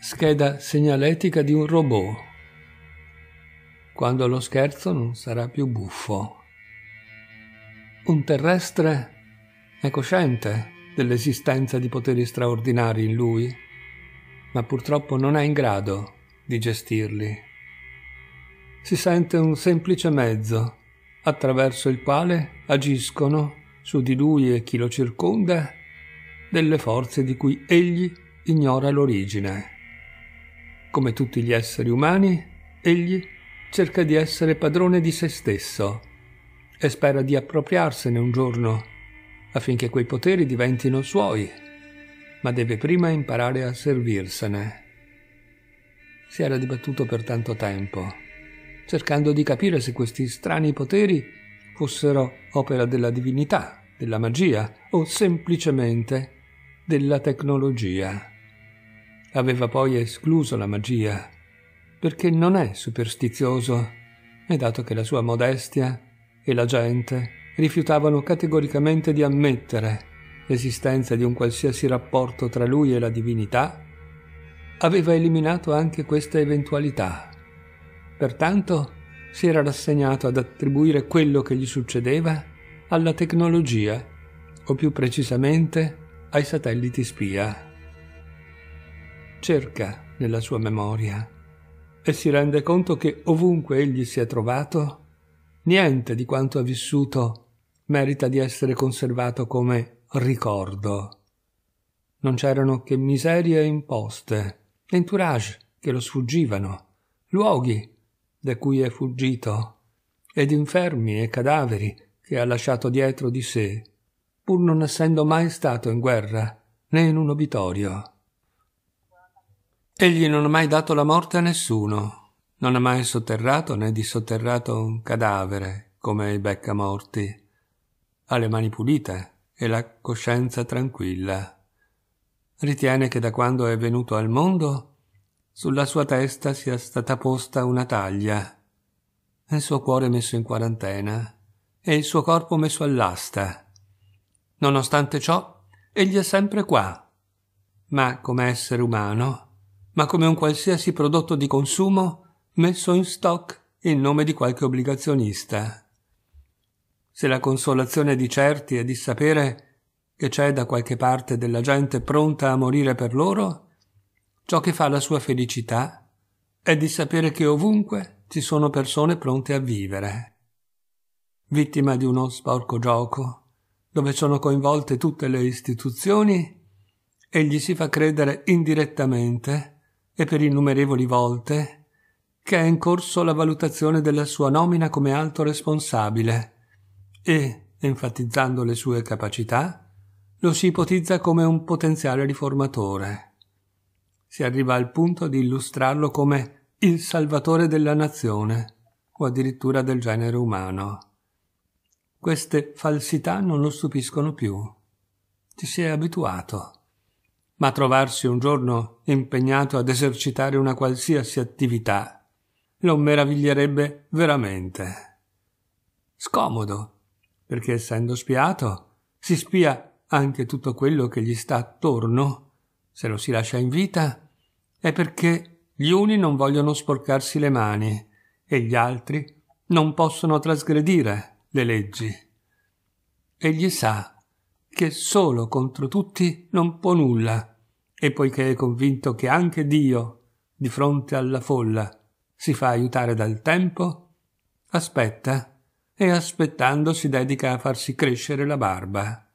scheda segnaletica di un robot. Quando lo scherzo non sarà più buffo. Un terrestre è cosciente dell'esistenza di poteri straordinari in lui, ma purtroppo non è in grado di gestirli. Si sente un semplice mezzo attraverso il quale agiscono su di lui e chi lo circonda delle forze di cui egli ignora l'origine. Come tutti gli esseri umani, egli cerca di essere padrone di se stesso e spera di appropriarsene un giorno affinché quei poteri diventino suoi, ma deve prima imparare a servirsene. Si era dibattuto per tanto tempo, cercando di capire se questi strani poteri fossero opera della divinità, della magia o semplicemente della tecnologia aveva poi escluso la magia, perché non è superstizioso, e dato che la sua modestia e la gente rifiutavano categoricamente di ammettere l'esistenza di un qualsiasi rapporto tra lui e la divinità, aveva eliminato anche questa eventualità. Pertanto si era rassegnato ad attribuire quello che gli succedeva alla tecnologia, o più precisamente ai satelliti spia cerca nella sua memoria e si rende conto che ovunque egli sia trovato, niente di quanto ha vissuto merita di essere conservato come ricordo. Non c'erano che miserie imposte, entourage che lo sfuggivano, luoghi da cui è fuggito, ed infermi e cadaveri che ha lasciato dietro di sé, pur non essendo mai stato in guerra né in un obitorio. Egli non ha mai dato la morte a nessuno, non ha mai sotterrato né dissotterrato un cadavere come i beccamorti. Ha le mani pulite e la coscienza tranquilla. Ritiene che da quando è venuto al mondo sulla sua testa sia stata posta una taglia, il suo cuore messo in quarantena e il suo corpo messo all'asta. Nonostante ciò, egli è sempre qua, ma come essere umano ma come un qualsiasi prodotto di consumo messo in stock in nome di qualche obbligazionista. Se la consolazione di certi è di sapere che c'è da qualche parte della gente pronta a morire per loro, ciò che fa la sua felicità è di sapere che ovunque ci sono persone pronte a vivere. Vittima di uno sporco gioco, dove sono coinvolte tutte le istituzioni, egli si fa credere indirettamente e per innumerevoli volte che è in corso la valutazione della sua nomina come alto responsabile e, enfatizzando le sue capacità, lo si ipotizza come un potenziale riformatore. Si arriva al punto di illustrarlo come il salvatore della nazione o addirittura del genere umano. Queste falsità non lo stupiscono più. Ci si è abituato ma trovarsi un giorno impegnato ad esercitare una qualsiasi attività lo meraviglierebbe veramente. Scomodo, perché essendo spiato si spia anche tutto quello che gli sta attorno, se lo si lascia in vita, è perché gli uni non vogliono sporcarsi le mani e gli altri non possono trasgredire le leggi. Egli sa che solo contro tutti non può nulla, e poiché è convinto che anche Dio, di fronte alla folla, si fa aiutare dal tempo, aspetta e aspettando si dedica a farsi crescere la barba.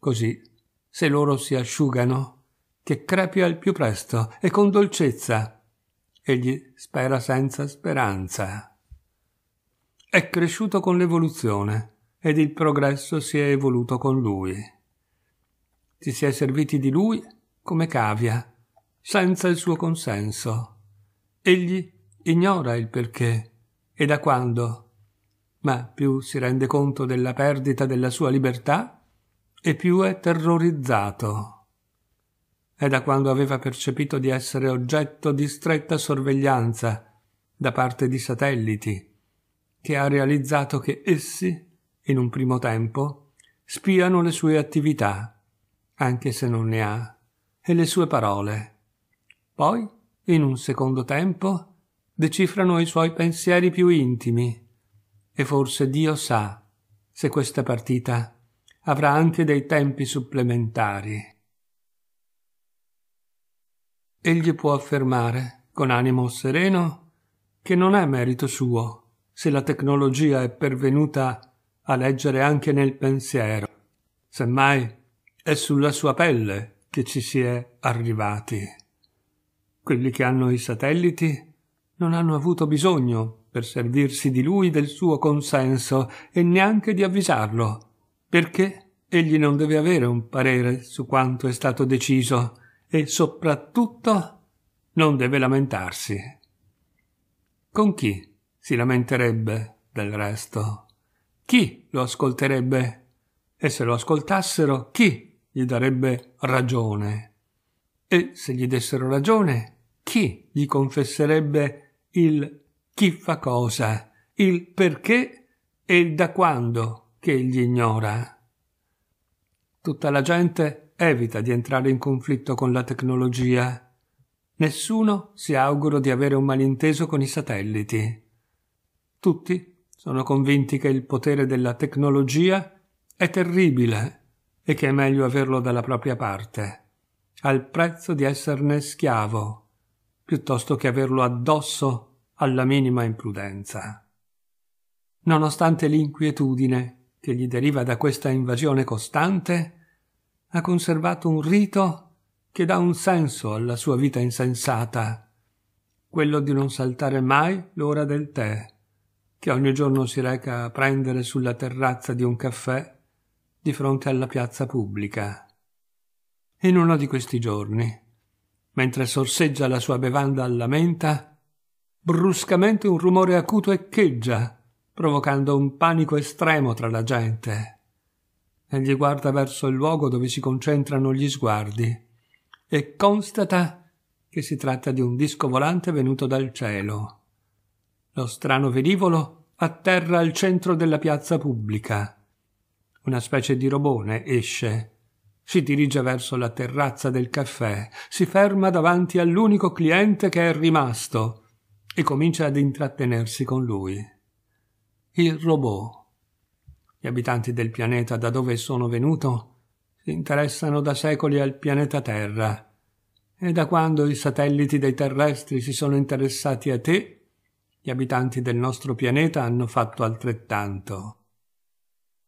Così, se loro si asciugano, che crepi al più presto e con dolcezza. Egli spera senza speranza. È cresciuto con l'evoluzione ed il progresso si è evoluto con lui. Ti si è serviti di lui come cavia, senza il suo consenso. Egli ignora il perché e da quando, ma più si rende conto della perdita della sua libertà e più è terrorizzato. È da quando aveva percepito di essere oggetto di stretta sorveglianza da parte di satelliti, che ha realizzato che essi, in un primo tempo, spiano le sue attività anche se non ne ha, e le sue parole. Poi, in un secondo tempo, decifrano i suoi pensieri più intimi. E forse Dio sa se questa partita avrà anche dei tempi supplementari. Egli può affermare, con animo sereno, che non è merito suo se la tecnologia è pervenuta a leggere anche nel pensiero. Semmai è sulla sua pelle che ci si è arrivati. Quelli che hanno i satelliti non hanno avuto bisogno, per servirsi di lui, del suo consenso e neanche di avvisarlo, perché egli non deve avere un parere su quanto è stato deciso e soprattutto non deve lamentarsi. Con chi si lamenterebbe del resto? Chi lo ascolterebbe? E se lo ascoltassero, chi gli darebbe ragione. E se gli dessero ragione, chi gli confesserebbe il chi fa cosa, il perché e il da quando che egli ignora? Tutta la gente evita di entrare in conflitto con la tecnologia. Nessuno si augura di avere un malinteso con i satelliti. Tutti sono convinti che il potere della tecnologia è terribile e che è meglio averlo dalla propria parte, al prezzo di esserne schiavo, piuttosto che averlo addosso alla minima imprudenza. Nonostante l'inquietudine che gli deriva da questa invasione costante, ha conservato un rito che dà un senso alla sua vita insensata, quello di non saltare mai l'ora del tè, che ogni giorno si reca a prendere sulla terrazza di un caffè di fronte alla piazza pubblica. In uno di questi giorni, mentre sorseggia la sua bevanda alla menta, bruscamente un rumore acuto echeggia, provocando un panico estremo tra la gente. Egli guarda verso il luogo dove si concentrano gli sguardi e constata che si tratta di un disco volante venuto dal cielo. Lo strano velivolo atterra al centro della piazza pubblica una specie di robone esce. Si dirige verso la terrazza del caffè, si ferma davanti all'unico cliente che è rimasto e comincia ad intrattenersi con lui. Il robot. Gli abitanti del pianeta da dove sono venuto si interessano da secoli al pianeta Terra. E da quando i satelliti dei terrestri si sono interessati a te, gli abitanti del nostro pianeta hanno fatto altrettanto.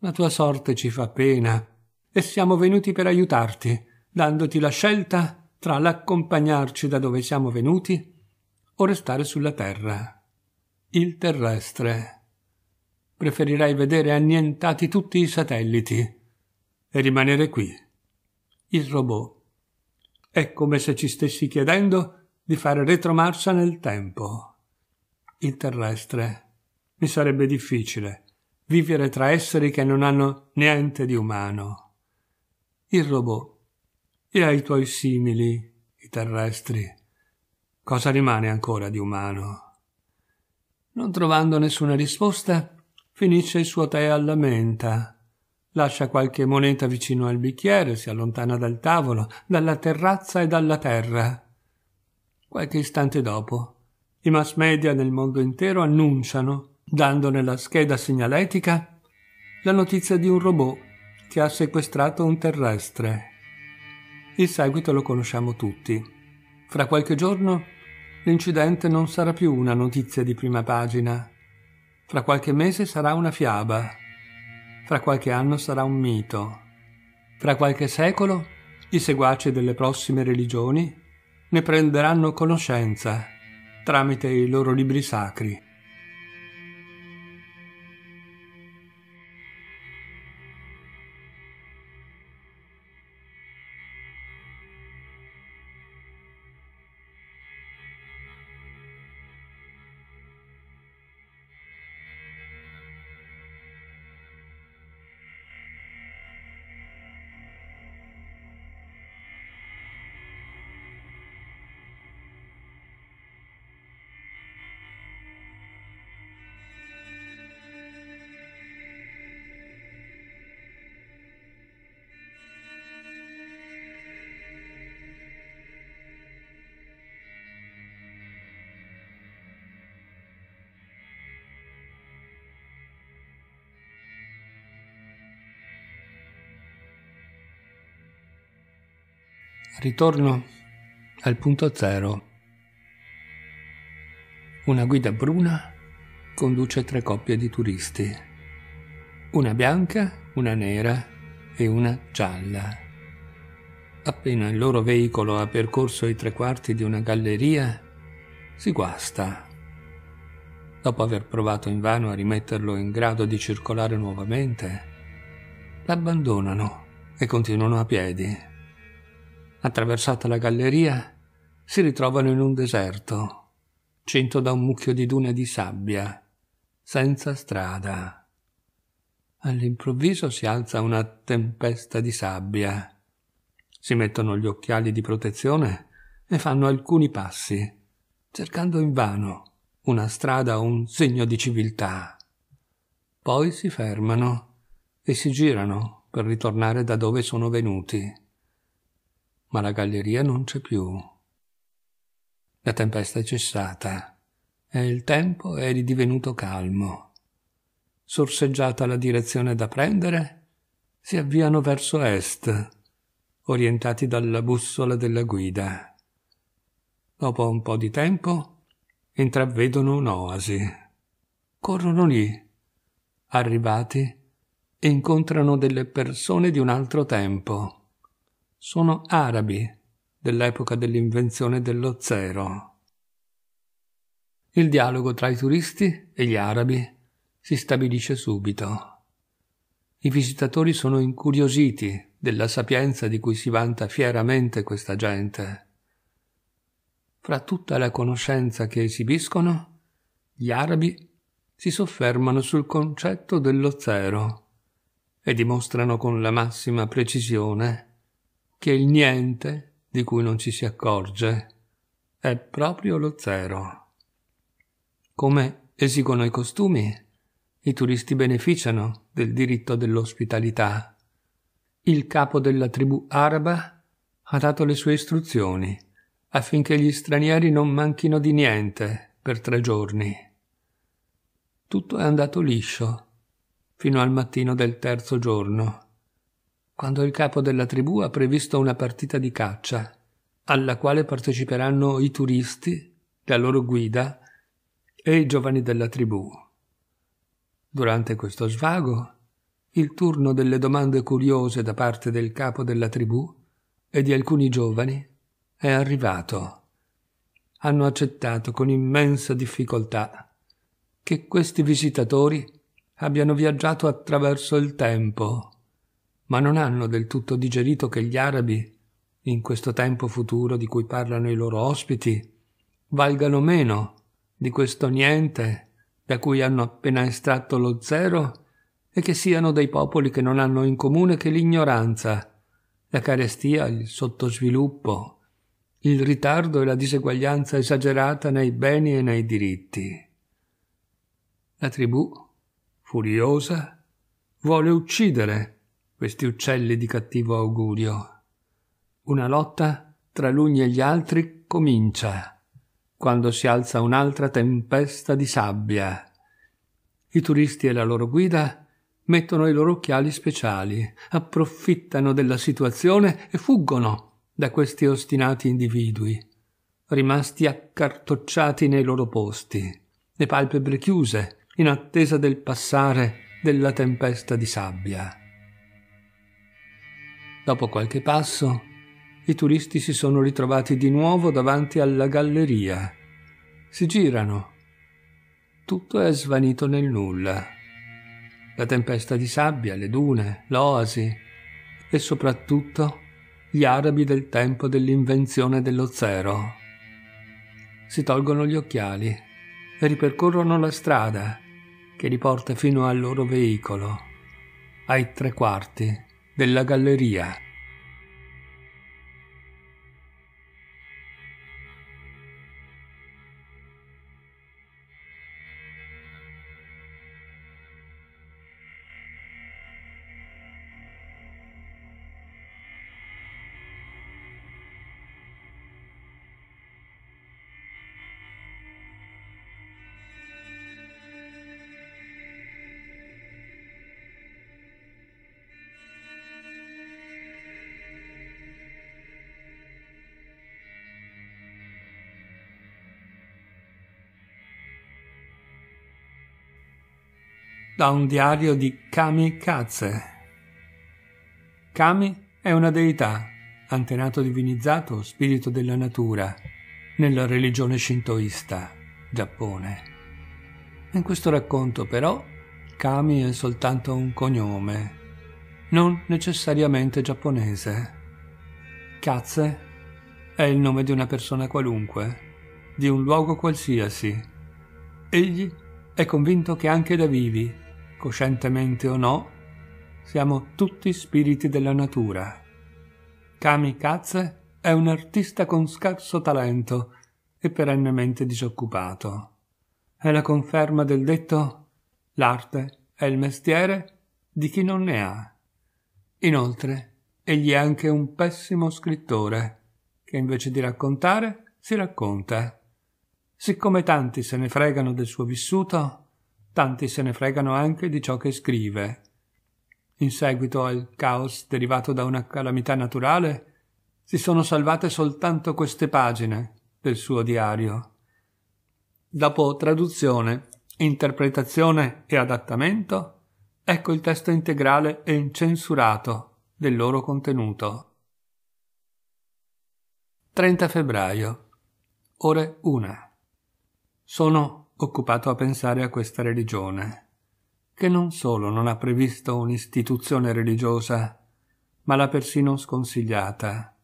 La tua sorte ci fa pena e siamo venuti per aiutarti, dandoti la scelta tra l'accompagnarci da dove siamo venuti o restare sulla terra. Il terrestre. Preferirei vedere annientati tutti i satelliti e rimanere qui. Il robot. È come se ci stessi chiedendo di fare retromarsa nel tempo. Il terrestre. Mi sarebbe difficile vivere tra esseri che non hanno niente di umano. Il robot e ai tuoi simili, i terrestri, cosa rimane ancora di umano? Non trovando nessuna risposta, finisce il suo tè alla menta. Lascia qualche moneta vicino al bicchiere, si allontana dal tavolo, dalla terrazza e dalla terra. Qualche istante dopo, i mass media nel mondo intero annunciano dando nella scheda segnaletica la notizia di un robot che ha sequestrato un terrestre. Il seguito lo conosciamo tutti. Fra qualche giorno l'incidente non sarà più una notizia di prima pagina. Fra qualche mese sarà una fiaba. Fra qualche anno sarà un mito. Fra qualche secolo i seguaci delle prossime religioni ne prenderanno conoscenza tramite i loro libri sacri. Ritorno al punto zero. Una guida bruna conduce tre coppie di turisti, una bianca, una nera e una gialla. Appena il loro veicolo ha percorso i tre quarti di una galleria, si guasta. Dopo aver provato invano a rimetterlo in grado di circolare nuovamente, l'abbandonano e continuano a piedi Attraversata la galleria, si ritrovano in un deserto, cinto da un mucchio di dune di sabbia, senza strada. All'improvviso si alza una tempesta di sabbia. Si mettono gli occhiali di protezione e fanno alcuni passi, cercando invano una strada o un segno di civiltà. Poi si fermano e si girano per ritornare da dove sono venuti ma la galleria non c'è più. La tempesta è cessata e il tempo è ridivenuto calmo. Sorseggiata la direzione da prendere, si avviano verso est, orientati dalla bussola della guida. Dopo un po' di tempo intravedono un'oasi. Corrono lì. Arrivati, incontrano delle persone di un altro tempo sono arabi dell'epoca dell'invenzione dello zero. Il dialogo tra i turisti e gli arabi si stabilisce subito. I visitatori sono incuriositi della sapienza di cui si vanta fieramente questa gente. Fra tutta la conoscenza che esibiscono, gli arabi si soffermano sul concetto dello zero e dimostrano con la massima precisione che il niente, di cui non ci si accorge, è proprio lo zero. Come esigono i costumi, i turisti beneficiano del diritto dell'ospitalità. Il capo della tribù araba ha dato le sue istruzioni affinché gli stranieri non manchino di niente per tre giorni. Tutto è andato liscio fino al mattino del terzo giorno quando il capo della tribù ha previsto una partita di caccia, alla quale parteciperanno i turisti, la loro guida e i giovani della tribù. Durante questo svago, il turno delle domande curiose da parte del capo della tribù e di alcuni giovani è arrivato. Hanno accettato con immensa difficoltà che questi visitatori abbiano viaggiato attraverso il tempo ma non hanno del tutto digerito che gli arabi, in questo tempo futuro di cui parlano i loro ospiti, valgano meno di questo niente da cui hanno appena estratto lo zero e che siano dei popoli che non hanno in comune che l'ignoranza, la carestia, il sottosviluppo, il ritardo e la diseguaglianza esagerata nei beni e nei diritti. La tribù, furiosa, vuole uccidere questi uccelli di cattivo augurio. Una lotta tra l'uni e gli altri comincia, quando si alza un'altra tempesta di sabbia. I turisti e la loro guida mettono i loro occhiali speciali, approfittano della situazione e fuggono da questi ostinati individui, rimasti accartocciati nei loro posti, le palpebre chiuse, in attesa del passare della tempesta di sabbia. Dopo qualche passo, i turisti si sono ritrovati di nuovo davanti alla galleria. Si girano. Tutto è svanito nel nulla. La tempesta di sabbia, le dune, l'oasi e soprattutto gli arabi del tempo dell'invenzione dello zero. Si tolgono gli occhiali e ripercorrono la strada che li porta fino al loro veicolo, ai tre quarti della galleria da un diario di Kami Katze. Kami è una deità, antenato divinizzato, spirito della natura, nella religione shintoista, Giappone. In questo racconto, però, Kami è soltanto un cognome, non necessariamente giapponese. Katze è il nome di una persona qualunque, di un luogo qualsiasi. Egli è convinto che anche da vivi coscientemente o no, siamo tutti spiriti della natura. Kami Katze è un artista con scarso talento e perennemente disoccupato. È la conferma del detto l'arte è il mestiere di chi non ne ha. Inoltre, egli è anche un pessimo scrittore, che invece di raccontare si racconta. Siccome tanti se ne fregano del suo vissuto, tanti se ne fregano anche di ciò che scrive. In seguito al caos derivato da una calamità naturale, si sono salvate soltanto queste pagine del suo diario. Dopo traduzione, interpretazione e adattamento, ecco il testo integrale e incensurato del loro contenuto. 30 febbraio, ore 1. Sono occupato a pensare a questa religione, che non solo non ha previsto un'istituzione religiosa, ma l'ha persino sconsigliata,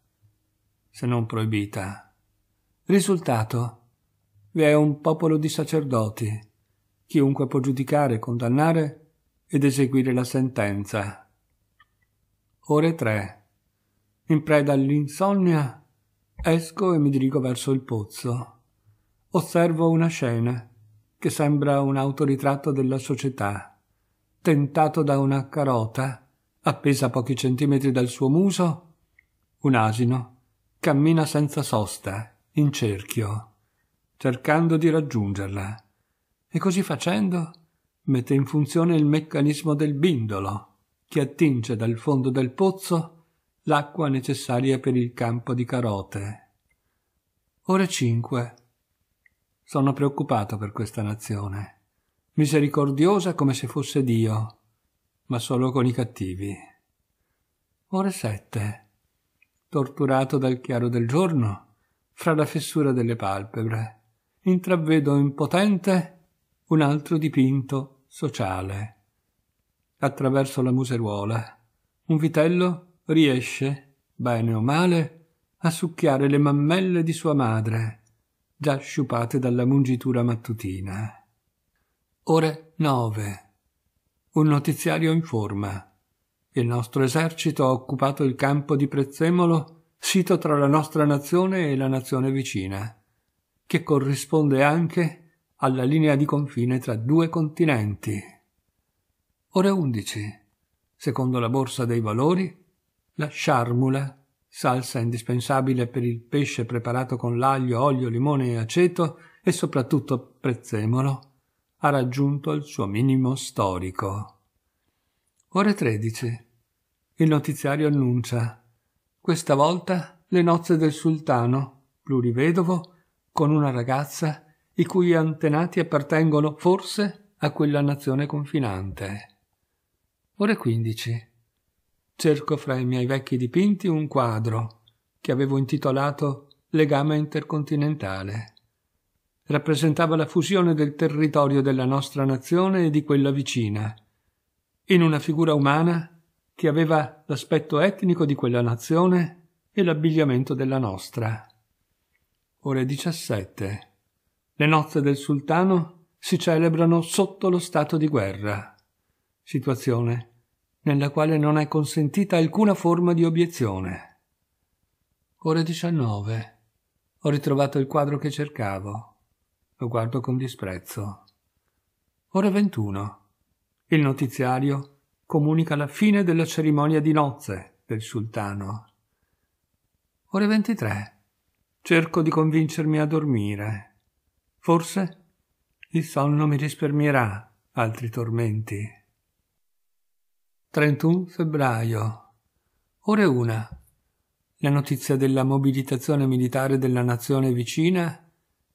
se non proibita. Risultato? Vi è un popolo di sacerdoti. Chiunque può giudicare, condannare ed eseguire la sentenza. Ore tre. In preda all'insonnia, esco e mi dirigo verso il pozzo. Osservo una scena che sembra un autoritratto della società, tentato da una carota appesa a pochi centimetri dal suo muso, un asino cammina senza sosta, in cerchio, cercando di raggiungerla. E così facendo mette in funzione il meccanismo del bindolo, che attinge dal fondo del pozzo l'acqua necessaria per il campo di carote. Ore 5 sono preoccupato per questa nazione. Misericordiosa come se fosse Dio, ma solo con i cattivi. Ore sette. Torturato dal chiaro del giorno, fra la fessura delle palpebre, intravedo impotente un altro dipinto sociale. Attraverso la museruola, un vitello riesce, bene o male, a succhiare le mammelle di sua madre già sciupate dalla mungitura mattutina. Ore 9. Un notiziario in forma. Il nostro esercito ha occupato il campo di Prezzemolo, sito tra la nostra nazione e la nazione vicina, che corrisponde anche alla linea di confine tra due continenti. Ore 11. Secondo la Borsa dei Valori, la sciarmula salsa indispensabile per il pesce preparato con l'aglio, olio, limone e aceto e soprattutto prezzemolo, ha raggiunto il suo minimo storico. Ore 13. Il notiziario annuncia, questa volta, le nozze del sultano, plurivedovo, con una ragazza i cui antenati appartengono forse a quella nazione confinante. Ore 15 cerco fra i miei vecchi dipinti un quadro che avevo intitolato Legame intercontinentale. Rappresentava la fusione del territorio della nostra nazione e di quella vicina, in una figura umana che aveva l'aspetto etnico di quella nazione e l'abbigliamento della nostra. Ore 17. Le nozze del sultano si celebrano sotto lo stato di guerra. Situazione nella quale non è consentita alcuna forma di obiezione. Ore 19. Ho ritrovato il quadro che cercavo. Lo guardo con disprezzo. Ore 21. Il notiziario comunica la fine della cerimonia di nozze del sultano. Ore 23. Cerco di convincermi a dormire. Forse il sonno mi risparmierà altri tormenti. 31 febbraio. Ore 1. La notizia della mobilitazione militare della nazione vicina,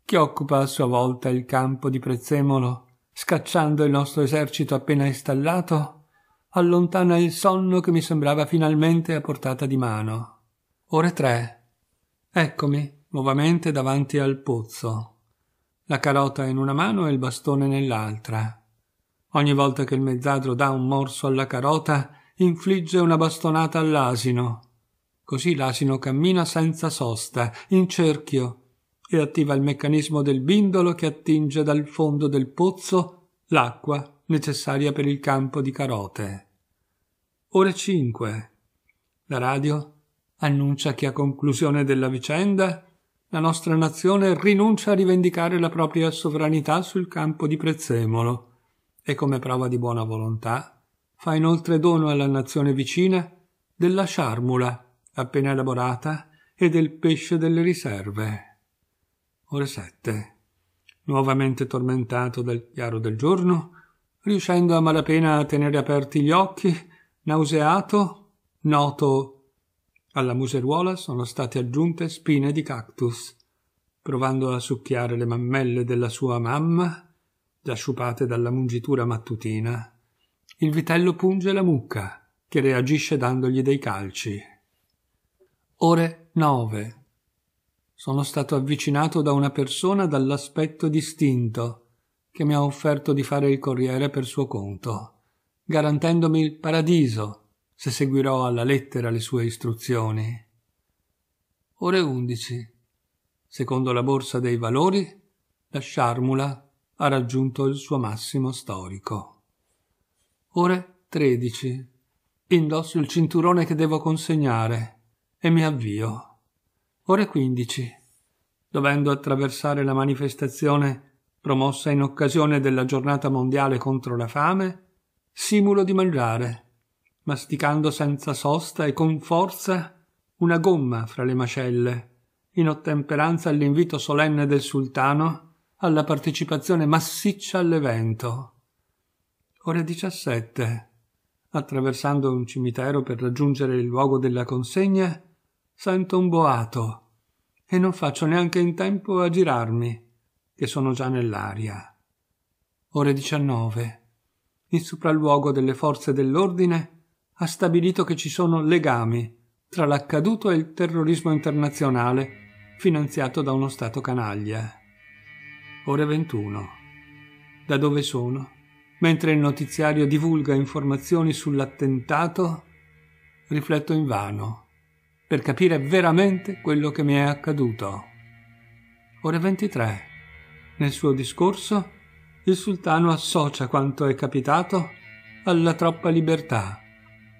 che occupa a sua volta il campo di Prezzemolo, scacciando il nostro esercito appena installato, allontana il sonno che mi sembrava finalmente a portata di mano. Ore 3. Eccomi, nuovamente davanti al pozzo. La carota in una mano e il bastone nell'altra. Ogni volta che il mezzadro dà un morso alla carota, infligge una bastonata all'asino. Così l'asino cammina senza sosta, in cerchio, e attiva il meccanismo del bindolo che attinge dal fondo del pozzo l'acqua necessaria per il campo di carote. Ore 5. La radio annuncia che a conclusione della vicenda la nostra nazione rinuncia a rivendicare la propria sovranità sul campo di prezzemolo e come prova di buona volontà fa inoltre dono alla nazione vicina della sciarmula appena elaborata e del pesce delle riserve. Ore 7. Nuovamente tormentato dal chiaro del giorno, riuscendo a malapena a tenere aperti gli occhi, nauseato, noto alla museruola sono state aggiunte spine di cactus. Provando a succhiare le mammelle della sua mamma, già sciupate dalla mungitura mattutina, il vitello punge la mucca, che reagisce dandogli dei calci. Ore nove. Sono stato avvicinato da una persona dall'aspetto distinto, che mi ha offerto di fare il corriere per suo conto, garantendomi il paradiso se seguirò alla lettera le sue istruzioni. Ore undici. Secondo la borsa dei valori, la sciarmula ha raggiunto il suo massimo storico. Ore 13. Indosso il cinturone che devo consegnare e mi avvio. Ore 15. Dovendo attraversare la manifestazione promossa in occasione della giornata mondiale contro la fame, simulo di mangiare, masticando senza sosta e con forza una gomma fra le mascelle, in ottemperanza all'invito solenne del sultano alla partecipazione massiccia all'evento. Ore 17. Attraversando un cimitero per raggiungere il luogo della consegna, sento un boato e non faccio neanche in tempo a girarmi, che sono già nell'aria. Ore 19. Il sopralluogo delle forze dell'ordine ha stabilito che ci sono legami tra l'accaduto e il terrorismo internazionale finanziato da uno Stato canaglia ore 21. Da dove sono? Mentre il notiziario divulga informazioni sull'attentato, rifletto in vano per capire veramente quello che mi è accaduto. Ore 23. Nel suo discorso, il sultano associa quanto è capitato alla troppa libertà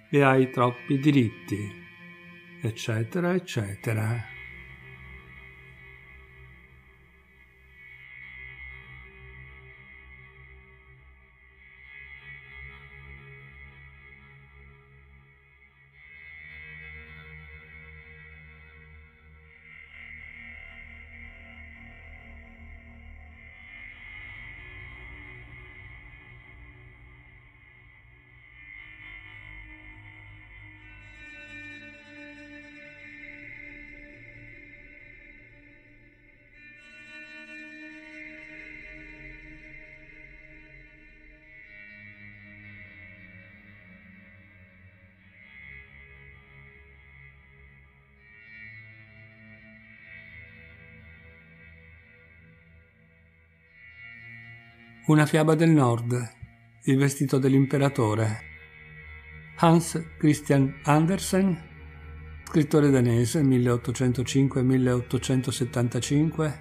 e ai troppi diritti, eccetera, eccetera. Una fiaba del nord. Il vestito dell'imperatore. Hans Christian Andersen, scrittore danese 1805-1875,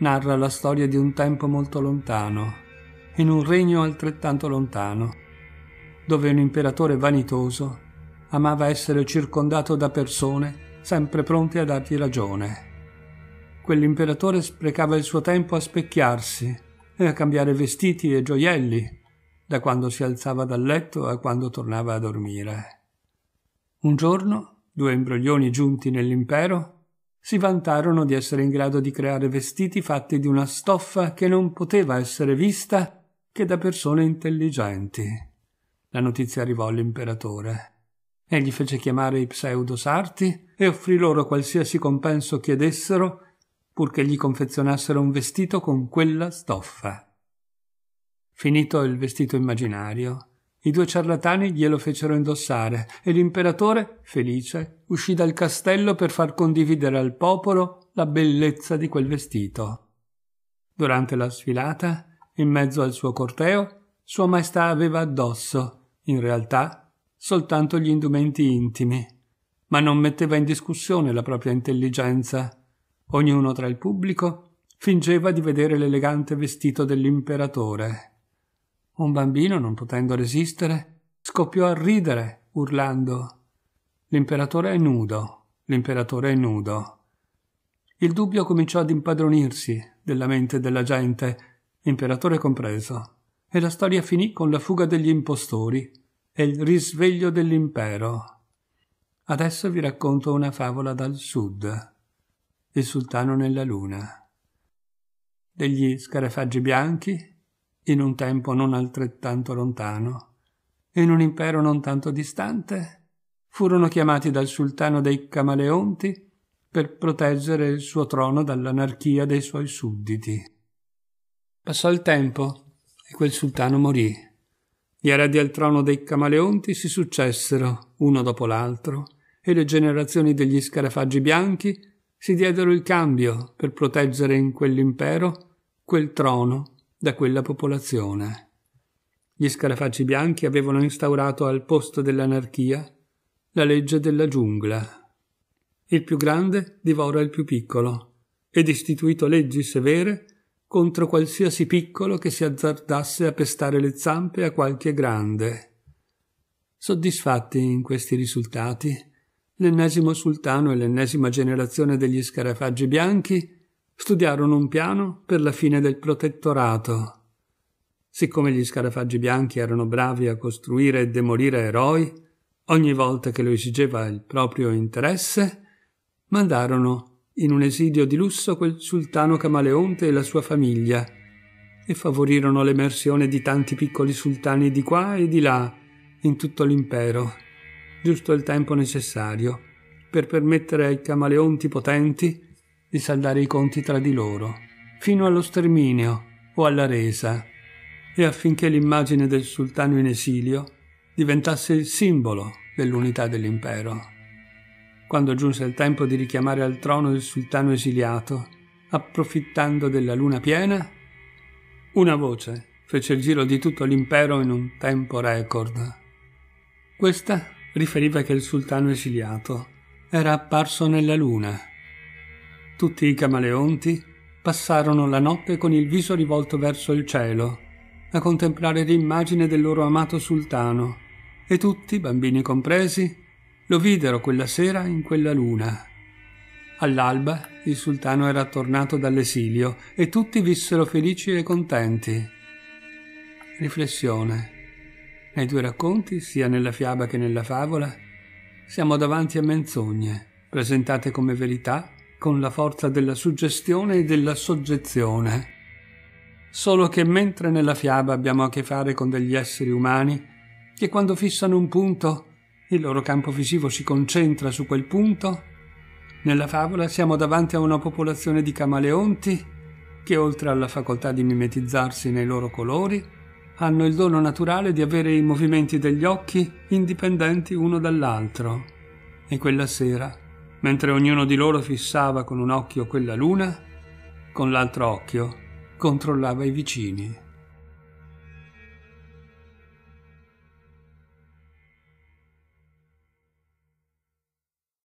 narra la storia di un tempo molto lontano, in un regno altrettanto lontano, dove un imperatore vanitoso amava essere circondato da persone sempre pronte a dargli ragione. Quell'imperatore sprecava il suo tempo a specchiarsi e a cambiare vestiti e gioielli, da quando si alzava dal letto a quando tornava a dormire. Un giorno, due imbroglioni giunti nell'impero, si vantarono di essere in grado di creare vestiti fatti di una stoffa che non poteva essere vista che da persone intelligenti. La notizia arrivò all'imperatore. Egli fece chiamare i pseudosarti e offrì loro qualsiasi compenso chiedessero purché gli confezionassero un vestito con quella stoffa. Finito il vestito immaginario, i due ciarlatani glielo fecero indossare e l'imperatore, felice, uscì dal castello per far condividere al popolo la bellezza di quel vestito. Durante la sfilata, in mezzo al suo corteo, Sua Maestà aveva addosso, in realtà, soltanto gli indumenti intimi, ma non metteva in discussione la propria intelligenza ognuno tra il pubblico, fingeva di vedere l'elegante vestito dell'imperatore. Un bambino, non potendo resistere, scoppiò a ridere, urlando L'imperatore è nudo, l'imperatore è nudo. Il dubbio cominciò ad impadronirsi della mente della gente, imperatore compreso, e la storia finì con la fuga degli impostori e il risveglio dell'impero. Adesso vi racconto una favola dal sud il sultano nella luna. Degli scarafaggi bianchi, in un tempo non altrettanto lontano, in un impero non tanto distante, furono chiamati dal sultano dei camaleonti per proteggere il suo trono dall'anarchia dei suoi sudditi. Passò il tempo e quel sultano morì. Gli eredi al trono dei camaleonti si successero, uno dopo l'altro, e le generazioni degli scarafaggi bianchi si diedero il cambio per proteggere in quell'impero quel trono da quella popolazione. Gli scarafaggi bianchi avevano instaurato al posto dell'anarchia la legge della giungla. Il più grande divora il più piccolo ed istituito leggi severe contro qualsiasi piccolo che si azzardasse a pestare le zampe a qualche grande. Soddisfatti in questi risultati, l'ennesimo sultano e l'ennesima generazione degli scarafaggi bianchi studiarono un piano per la fine del protettorato. Siccome gli scarafaggi bianchi erano bravi a costruire e demolire eroi, ogni volta che lo esigeva il proprio interesse, mandarono in un esilio di lusso quel sultano camaleonte e la sua famiglia, e favorirono l'emersione di tanti piccoli sultani di qua e di là in tutto l'impero giusto il tempo necessario per permettere ai camaleonti potenti di saldare i conti tra di loro, fino allo sterminio o alla resa, e affinché l'immagine del sultano in esilio diventasse il simbolo dell'unità dell'impero. Quando giunse il tempo di richiamare al trono il sultano esiliato, approfittando della luna piena, una voce fece il giro di tutto l'impero in un tempo record. Questa riferiva che il sultano esiliato era apparso nella luna. Tutti i camaleonti passarono la notte con il viso rivolto verso il cielo, a contemplare l'immagine del loro amato sultano, e tutti, bambini compresi, lo videro quella sera in quella luna. All'alba il sultano era tornato dall'esilio e tutti vissero felici e contenti. Riflessione. Nei due racconti, sia nella fiaba che nella favola, siamo davanti a menzogne, presentate come verità con la forza della suggestione e della soggezione. Solo che mentre nella fiaba abbiamo a che fare con degli esseri umani, che quando fissano un punto, il loro campo visivo si concentra su quel punto, nella favola siamo davanti a una popolazione di camaleonti che oltre alla facoltà di mimetizzarsi nei loro colori, hanno il dono naturale di avere i movimenti degli occhi indipendenti uno dall'altro. E quella sera, mentre ognuno di loro fissava con un occhio quella luna, con l'altro occhio controllava i vicini.